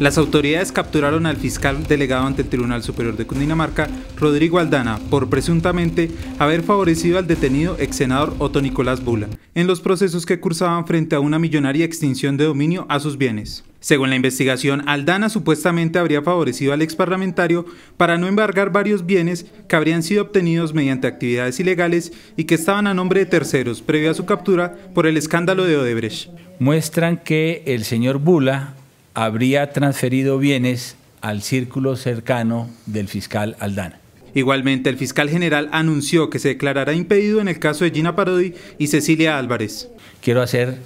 Las autoridades capturaron al fiscal delegado ante el Tribunal Superior de Cundinamarca, Rodrigo Aldana, por presuntamente haber favorecido al detenido ex senador Otto Nicolás Bula en los procesos que cursaban frente a una millonaria extinción de dominio a sus bienes. Según la investigación, Aldana supuestamente habría favorecido al ex parlamentario para no embargar varios bienes que habrían sido obtenidos mediante actividades ilegales y que estaban a nombre de terceros previo a su captura por el escándalo de Odebrecht. Muestran que el señor Bula habría transferido bienes al círculo cercano del fiscal Aldana. Igualmente, el fiscal general anunció que se declarará impedido en el caso de Gina Parodi y Cecilia Álvarez. Quiero hacer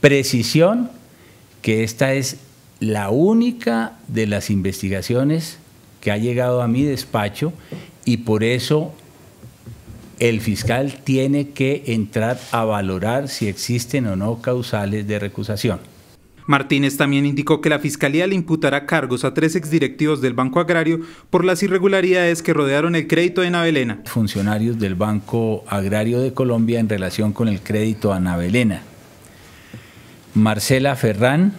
precisión que esta es la única de las investigaciones que ha llegado a mi despacho y por eso el fiscal tiene que entrar a valorar si existen o no causales de recusación. Martínez también indicó que la Fiscalía le imputará cargos a tres exdirectivos del Banco Agrario por las irregularidades que rodearon el crédito de Ana Funcionarios del Banco Agrario de Colombia en relación con el crédito a Ana Marcela Ferrán,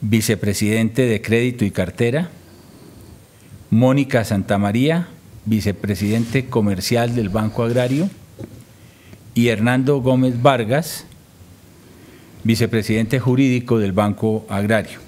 vicepresidente de Crédito y Cartera. Mónica Santamaría, vicepresidente comercial del Banco Agrario. Y Hernando Gómez Vargas, vicepresidente jurídico del Banco Agrario.